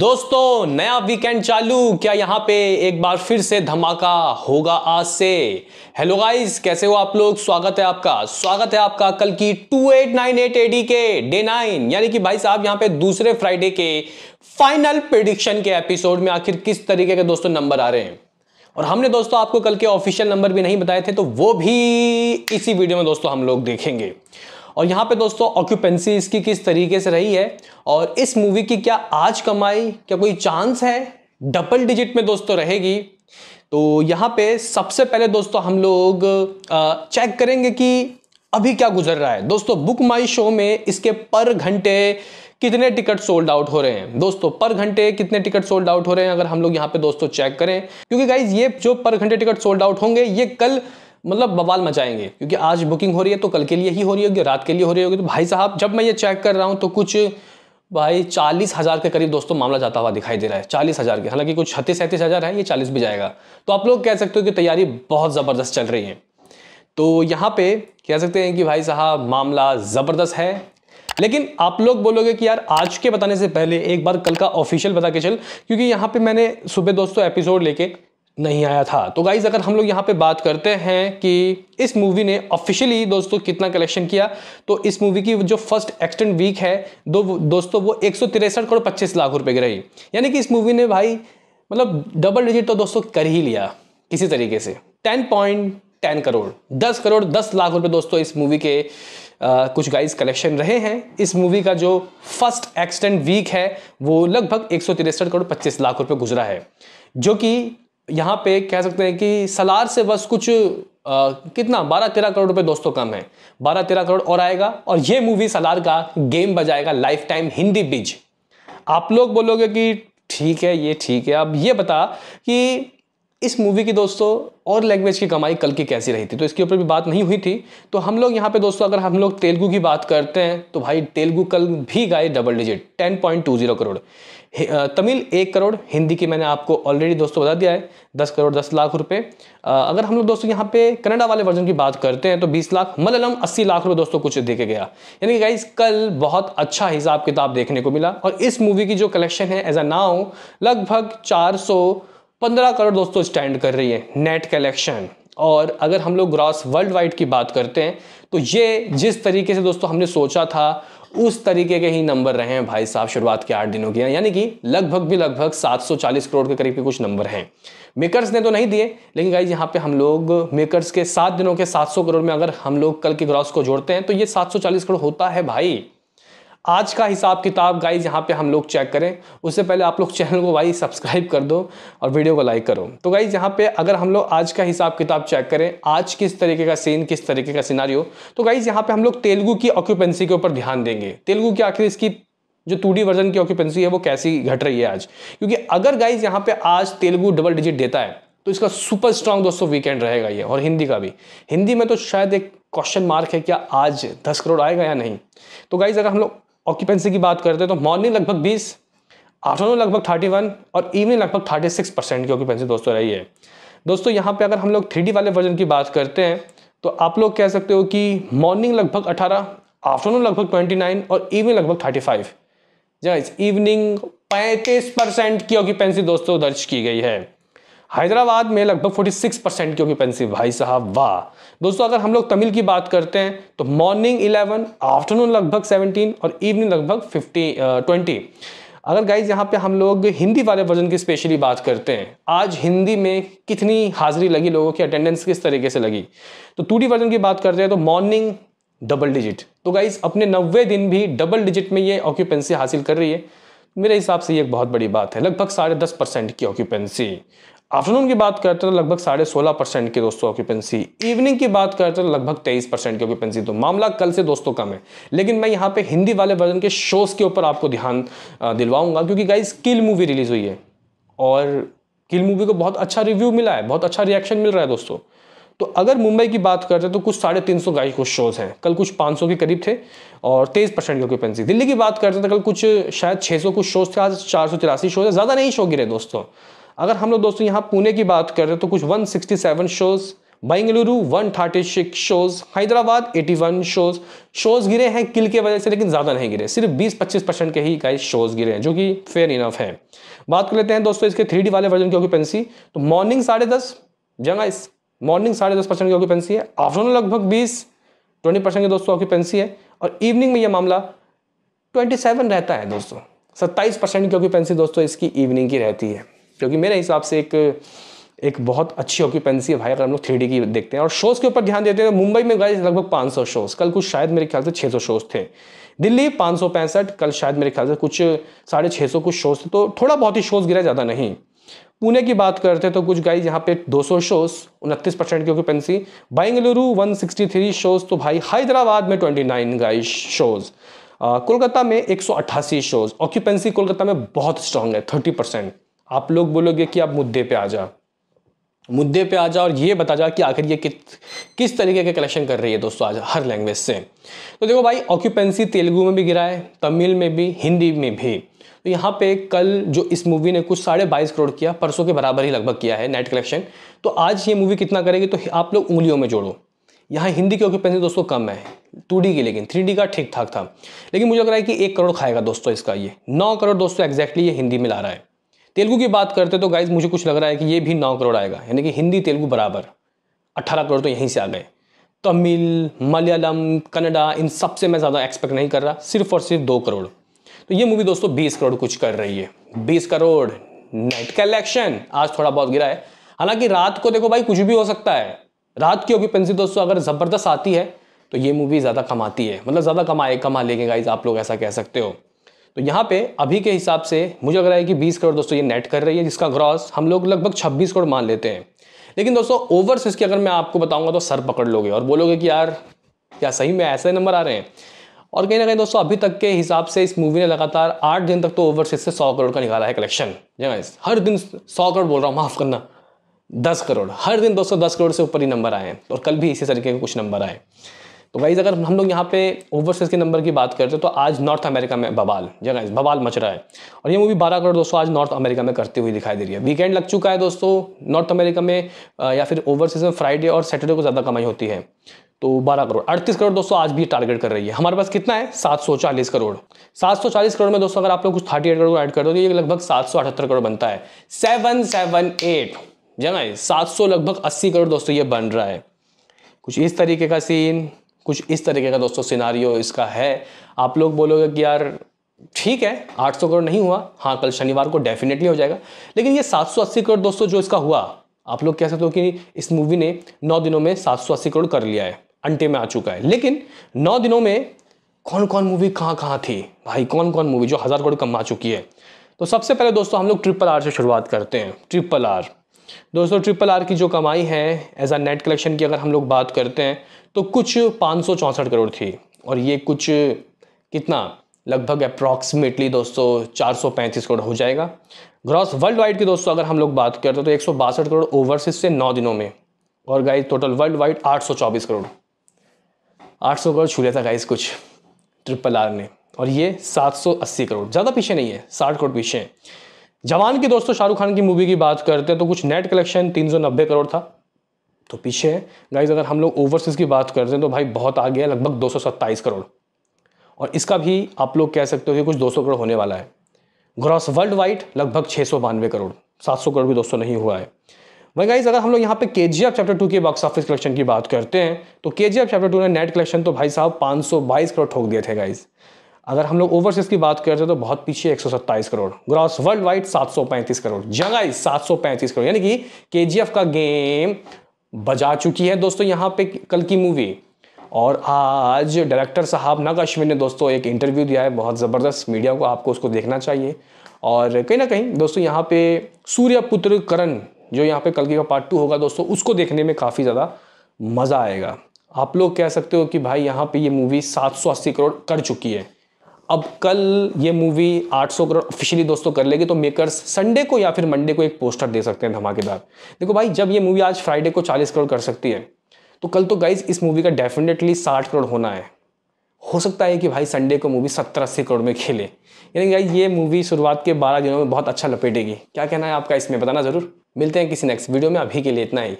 दोस्तों नया वीकेंड चालू क्या यहाँ पे एक बार फिर से धमाका होगा आज से हेलो गाइस कैसे हो आप लोग स्वागत है आपका स्वागत है आपका कल की 2898 एडी के डे नाइन यानी कि भाई साहब यहाँ पे दूसरे फ्राइडे के फाइनल प्रिडिक्शन के एपिसोड में आखिर किस तरीके के दोस्तों नंबर आ रहे हैं और हमने दोस्तों आपको कल के ऑफिशियल नंबर भी नहीं बताए थे तो वो भी इसी वीडियो में दोस्तों हम लोग देखेंगे और यहाँ पे दोस्तों ऑक्यूपेंसी इसकी किस तरीके से रही है और इस मूवी की क्या आज कमाई क्या कोई चांस है डबल डिजिट में दोस्तों रहेगी तो यहाँ पे सबसे पहले दोस्तों हम लोग चेक करेंगे कि अभी क्या गुजर रहा है दोस्तों बुक माई शो में इसके पर घंटे कितने टिकट सोल्ड आउट हो रहे हैं दोस्तों पर घंटे कितने टिकट सोल्ड आउट हो रहे हैं अगर हम लोग यहाँ पे दोस्तों चेक करें क्योंकि गाइज ये जो पर घंटे टिकट सोल्ड आउट होंगे ये कल मतलब बवाल मचाएंगे क्योंकि आज बुकिंग हो रही है तो कल के लिए ही हो रही होगी रात के लिए हो रही होगी तो भाई साहब जब मैं ये चेक कर रहा हूँ तो कुछ भाई चालीस हज़ार के करीब दोस्तों मामला जाता हुआ दिखाई दे रहा है चालीस हज़ार के हालांकि कुछ छत्तीस सैंतीस हज़ार है ये चालीस भी जाएगा तो आप लोग कह सकते हो कि तैयारी बहुत ज़बरदस्त चल रही है तो यहाँ पे कह सकते हैं कि भाई साहब मामला ज़बरदस्त है लेकिन आप लोग बोलोगे कि यार आज के बताने से पहले एक बार कल का ऑफिशियल बता के चल क्योंकि यहाँ पे मैंने सुबह दोस्तों एपिसोड लेके नहीं आया था तो गाइज अगर हम लोग यहाँ पे बात करते हैं कि इस मूवी ने ऑफिशियली दोस्तों कितना कलेक्शन किया तो इस मूवी की जो फर्स्ट एक्सटेंड वीक है दो दोस्तों वो एक करोड़ पच्चीस लाख रुपए की रही यानी कि इस मूवी ने भाई मतलब डबल डिजिट तो दोस्तों कर ही लिया किसी तरीके से टेन पॉइंट टेन करोड़ दस करोड़ दस लाख रुपए दोस्तों इस मूवी के आ, कुछ गाइस कलेक्शन रहे हैं इस मूवी का जो फर्स्ट एक्सटेंड वीक है वो लगभग एक करोड़ पच्चीस लाख रुपए गुजरा है जो कि यहाँ पे कह सकते हैं कि सलार से बस कुछ आ, कितना बारह तेरह करोड़ रुपए दोस्तों कम है बारह तेरह करोड़ और आएगा और ये मूवी सलार का गेम बजाएगा लाइफ टाइम हिंदी बिज आप लोग बोलोगे कि ठीक है ये ठीक है अब ये बता कि इस मूवी की दोस्तों और लैंग्वेज की कमाई कल की कैसी रही थी तो इसके ऊपर भी बात नहीं हुई थी तो हम लोग यहाँ पे दोस्तों अगर हम लोग तेलुगु की बात करते हैं तो भाई तेलुगु कल भी गाए double digit ten point two zero crore Tamil एक करोड़ हिंदी की मैंने आपको ऑलरेडी दोस्तों बता दिया है दस करोड़ दस लाख रुपये अगर हम लोग दोस्तों यहाँ पे कनाडा वाले वर्जन की बात करते हैं तो बीस लाख मलयालम अस्सी लाख रुपये दोस्तों कुछ देखे गया यानी कि गाइज कल बहुत अच्छा हिसाब किताब देखने को मिला और इस मूवी की जो कलेक्शन है एज अ नाउ लगभग चार सौ 15 करोड़ दोस्तों स्टैंड कर रही है नेट कलेक्शन और अगर हम लोग ग्रॉस वर्ल्ड वाइड की बात करते हैं तो ये जिस तरीके से दोस्तों हमने सोचा था उस तरीके के ही नंबर रहे हैं भाई साहब शुरुआत के आठ दिनों के यानी कि लगभग भी लगभग 740 करोड़ के करीब के कुछ नंबर हैं मेकर्स ने तो नहीं दिए लेकिन भाई यहाँ पे हम लोग मेकर्स के सात दिनों के 700 करोड़ में अगर हम लोग कल के ग्रॉस को जोड़ते हैं तो ये 740 करोड़ होता है भाई आज का हिसाब किताब गाइज यहाँ पे हम लोग चेक करें उससे पहले आप लोग चैनल को भाई सब्सक्राइब कर दो और वीडियो को लाइक करो तो गाइज यहाँ पे अगर हम लोग आज का हिसाब किताब चेक करें आज किस तरीके का सीन किस तरीके का सिनारियो तो गाइज यहाँ पे हम लोग तेलुगू की ऑक्यूपेंसी के ऊपर ध्यान देंगे तेलुगु की आखिर इसकी जो टू वर्जन की ऑक्यूपेंसी है वो कैसी घट रही है आज क्योंकि अगर गाइज यहाँ पे आज तेलुगू डबल डिजिट देता है तो इसका सुपर स्ट्रांग दोस्तों वीकेंड रहेगा ये और हिंदी का भी हिंदी में तो शायद एक क्वेश्चन मार्क है क्या आज दस करोड़ आएगा या नहीं तो गाइज अगर हम लोग ऑक्यूपेंसी की बात करते हैं तो मॉर्निंग लगभग 20, आफ्टरनून लगभग 31 और इवनिंग लगभग 36 परसेंट की ऑक्यूपेंसी दोस्तों रही है दोस्तों यहाँ पे अगर हम लोग थ्री वाले वर्जन की बात करते हैं तो आप लोग कह सकते हो कि मॉर्निंग लगभग अठारह आफ्टरनून लगभग ट्वेंटी नाइन और इवनिंग लगभग थर्टी फाइव इवनिंग पैंतीस परसेंट की ऑक्यूपेंसी दोस्तों दर्ज की गई है हैदराबाद में लगभग 46 परसेंट की ऑक्यूपेंसी भाई साहब वाह दोस्तों अगर हम लोग तमिल की बात करते हैं तो मॉर्निंग 11 आफ्टरनून लगभग 17 और इवनिंग लगभग 50 20 अगर गाइज यहाँ पे हम लोग हिंदी वाले वर्जन की स्पेशली बात करते हैं आज हिंदी में कितनी हाजिरी लगी लोगों की अटेंडेंस किस तरीके से लगी तो टू वर्जन की बात करते हैं तो मॉर्निंग डबल डिजिट तो गाइज अपने नब्बे दिन भी डबल डिजिट में ये ऑक्यूपेंसी हासिल कर रही है मेरे हिसाब से ये एक बहुत बड़ी बात है लगभग साढ़े दस परसेंट की ऑक्यूपेंसी आफ्टरनून की बात करते हैं तो लगभग साढ़े सोलह परसेंट की दोस्तों ऑक्यूपेंसी इवनिंग की बात करते हैं तो लगभग तेईस परसेंट की ऑक्यूपेंसी तो मामला कल से दोस्तों कम है लेकिन मैं यहाँ पे हिंदी वाले वर्जन के शोज़ के ऊपर आपको ध्यान दिलवाऊंगा क्योंकि गाइज किल मूवी रिलीज़ हुई है और किल मूवी को बहुत अच्छा रिव्यू मिला है बहुत अच्छा रिएक्शन मिल रहा है दोस्तों तो अगर मुंबई की बात करते हैं तो कुछ साढ़े तीन सौ गाइस कुछ शोज़ हैं कल कुछ पाँच सौ के करीब थे और तेईस परसेंट की ऑक्यूपेंसी दिल्ली की बात करते हैं तो कल कुछ शायद छः सौ कुछ शोज़ थे आज चार सौ तिरासी शोज़ है ज़्यादा नहीं शो गिरे दोस्तों अगर हम लोग दोस्तों यहाँ पुणे की बात करें तो कुछ 167 shows Bengaluru 136 shows Hyderabad 81 shows shows गिरे हैं किल के वजह से लेकिन ज़्यादा नहीं गिरे सिर्फ 20-25 परसेंट के ही कई शोज गिरे हैं जो कि फेयर इनफ है बात कर लेते हैं दोस्तों इसके थ्री वाले वर्जन की ऑक्यूपेंसी तो मॉर्निंग साढ़े दस जगह इस मॉर्निंग साढ़े दस परसेंट की ऑक्यूपेंसी है आफ्टरनून लगभग बीस ट्वेंटी परसेंट की दोस्तों ऑक्यूपेंसी है और इवनिंग में यह मामला ट्वेंटी सेवन रहता है दोस्तों सत्ताईस परसेंट की ऑक्यूपेंसी दोस्तों इसकी इवनिंग की रहती है क्योंकि मेरे हिसाब से एक एक बहुत अच्छी ऑक्यूपेंसी है भाई अगर हम लोग थ्री की देखते हैं और शोज़ के ऊपर ध्यान देते हैं मुंबई में गए लगभग 500 शोज़ कल कुछ शायद मेरे ख्याल से 600 शोज़ थे दिल्ली पाँच कल शायद मेरे ख्याल से कुछ साढ़े छः सौ कुछ शोज़ थे तो थोड़ा बहुत ही शोज़ गिरा ज़्यादा नहीं पुणे की बात करते तो कुछ गाइज यहाँ पे 200 शोज उनतीस परसेंट की ऑक्यूपेंसी बेंगलुरु 163 शोज तो भाई हैदराबाद में 29 गाइज शोज कोलकाता में 188 शोज ऑक्यूपेंसी कोलकाता में बहुत स्ट्रांग है 30 परसेंट आप लोग बोलोगे कि आप मुद्दे पे आ जा मुद्दे पे आ जा और ये बता जा कि आखिर ये कित किस तरीके के कलेक्शन कर रही है दोस्तों आज हर लैंग्वेज से तो देखो भाई ऑक्यूपेंसी तेलुगु में भी गिरा है तमिल में भी हिंदी में भी तो यहाँ पे कल जो इस मूवी ने कुछ साढ़े बाईस करोड़ किया परसों के बराबर ही लगभग किया है नेट कलेक्शन तो आज ये मूवी कितना करेगी तो आप लोग उंगलियों में जोड़ो यहाँ हिंदी की ऑक्यूपेंसी दोस्तों कम है टू की लेकिन थ्री का ठीक ठाक था लेकिन मुझे लग रहा है कि एक करोड़ खाएगा दोस्तों इसका ये नौ करोड़ दोस्तों एक्जैक्टली ये हिंदी में ला रहा है तेलुगू की बात करते तो गाइज मुझे कुछ लग रहा है कि ये भी नौ करोड़ आएगा यानी कि हिंदी तेलुगू बराबर अट्ठारह करोड़ तो यहीं से आ गए तमिल मलयालम कन्नडा इन सब से मैं ज़्यादा एक्सपेक्ट नहीं कर रहा सिर्फ और सिर्फ दो करोड़ तो ये मूवी दोस्तों बीस करोड़ कुछ कर रही है बीस करोड़ नेट कलेक्शन आज थोड़ा बहुत गिरा है हालांकि रात को देखो भाई कुछ भी हो सकता है रात की होगी पेंसिल दोस्तों अगर ज़बरदस्त आती है तो ये मूवी ज़्यादा कमाती है मतलब ज़्यादा कमाए कमा लेंगे गाइज आप लोग ऐसा कह सकते हो तो यहाँ पे अभी के हिसाब से मुझे लग रहा है कि 20 करोड़ दोस्तों ये नेट कर रही है जिसका ग्रॉस हम लोग लगभग 26 करोड़ मान लेते हैं लेकिन दोस्तों ओवरसीज की अगर मैं आपको बताऊंगा तो सर पकड़ लोगे और बोलोगे कि यार क्या सही में ऐसे नंबर आ रहे हैं और कहीं ना कहीं दोस्तों अभी तक के हिसाब से इस मूवी ने लगातार आठ दिन तक तो ओवरसीज से सौ करोड़ का निकाला है कलेक्शन हाँ, हर दिन सौ करोड़ बोल रहा हूँ माफ़ करना दस करोड़ हर दिन दोस्तों दस करोड़ से ऊपर ही नंबर आए हैं और कल भी इसी तरीके के कुछ नंबर आए तो वाइज अगर हम लोग यहाँ पे ओवरसीज के नंबर की बात करते हैं तो आज नॉर्थ अमेरिका में बवाल जगह बवाल मच रहा है और ये मूवी बारह करोड़ दोस्तों आज नॉर्थ अमेरिका में करती हुई दिखाई दे रही है वीकेंड लग चुका है दोस्तों नॉर्थ अमेरिका में या फिर ओवरसीज में फ्राइडे और सैटरडे को ज़्यादा कमाई होती है तो 12 करोड़ 38 करोड़ दोस्तों आज भी टारगेट कर रही है हमारे पास कितना है 740 करोड़ 740 करोड़ में दोस्तों अगर आप लोग कुछ 38 करोड़ ऐड कर दो तो ये लगभग 778 करोड़ बनता है 778 जगह 700 लगभग 80 करोड़ दोस्तों ये बन रहा है कुछ इस तरीके का सीन कुछ इस तरीके का दोस्तों सिनारियो इसका है आप लोग बोलोगे कि यार ठीक है 800 करोड़ नहीं हुआ हाँ कल शनिवार को डेफिनेटली हो जाएगा लेकिन ये 780 करोड़ दोस्तों जो इसका हुआ आप लोग कह सकते हो कि इस मूवी ने 9 दिनों में 780 करोड़ कर लिया है अंटे में आ चुका है लेकिन 9 दिनों में कौन कौन मूवी कहाँ कहाँ थी भाई कौन कौन मूवी जो हज़ार करोड़ कमा चुकी है तो सबसे पहले दोस्तों हम लोग ट्रिपल आर से शुरुआत करते हैं ट्रिपल आर दोस्तों ट्रिपल आर की जो कमाई है एज आ नेट कलेक्शन की अगर हम लोग बात करते हैं तो कुछ पाँच करोड़ थी और ये कुछ कितना लगभग अप्रॉक्सीमेटली दोस्तों चार करोड़ हो जाएगा ग्रॉस वर्ल्ड वाइड की दोस्तों अगर हम लोग बात करते हैं तो एक करोड़ ओवरसीज से नौ दिनों में और guys total worldwide 824 crore 800 crore छू लिया था गाइज कुछ ट्रिपल आर ने और ये 780 करोड़ ज़्यादा पीछे नहीं है 60 करोड़ पीछे है जवान की दोस्तों शाहरुख खान की मूवी की बात करते हैं तो कुछ नेट कलेक्शन तीन करोड़ था तो पीछे है गाइज अगर हम लोग ओवरसीज की बात करते हैं तो भाई बहुत आगे है लगभग दो करोड़ और इसका भी आप लोग कह सकते हो कि कुछ 200 करोड़ होने वाला है ग्रॉस वर्ल्ड वाइड लगभग छः करोड़ 700 करोड़ भी दोस्तों नहीं हुआ है वही गाइज अगर हम लोग यहाँ पे K G F chapter two के बॉक्स ऑफिस कलेक्शन की बात करते हैं तो K G F chapter two ने नेट कलेक्शन तो भाई साहब बाईस करोड़ ठोक दिए थे गाइज अगर हम लोग ओवरसीज की बात करते हैं तो बहुत पीछे एक करोड़ ग्रॉस वर्ल्ड वाइड सात करोड़ जगह सात करोड़ यानी कि के का गेम बजा चुकी है दोस्तों यहाँ पे कल की मूवी और आज डायरेक्टर साहब नाग अश्विन ने दोस्तों एक इंटरव्यू दिया है बहुत ज़बरदस्त मीडिया को आपको उसको देखना चाहिए और कहीं ना कहीं दोस्तों यहाँ पे सूर्यपुत्र करण जो यहाँ पे कल की का पार्ट टू होगा दोस्तों उसको देखने में काफ़ी ज़्यादा मज़ा आएगा आप लोग कह सकते हो कि भाई यहाँ पे ये मूवी 780 करोड़ कर चुकी है अब कल ये मूवी 800 करोड़ ऑफिशियली दोस्तों कर लेगी तो मेकर्स संडे को या फिर मंडे को एक पोस्टर दे सकते हैं धमाकेदार देखो भाई जब ये मूवी आज फ्राइडे को 40 करोड़ कर सकती है तो कल तो गाइज इस मूवी का डेफिनेटली 60 करोड़ होना है हो सकता है कि भाई संडे को मूवी सत्तर अस्सी करोड़ में खेले यानी गाइज ये मूवी शुरुआत के बारह दिनों में बहुत अच्छा लपेटेगी क्या कहना है आपका इसमें बताना ज़रूर मिलते हैं किसी नेक्स्ट वीडियो में अभी के लिए इतना ही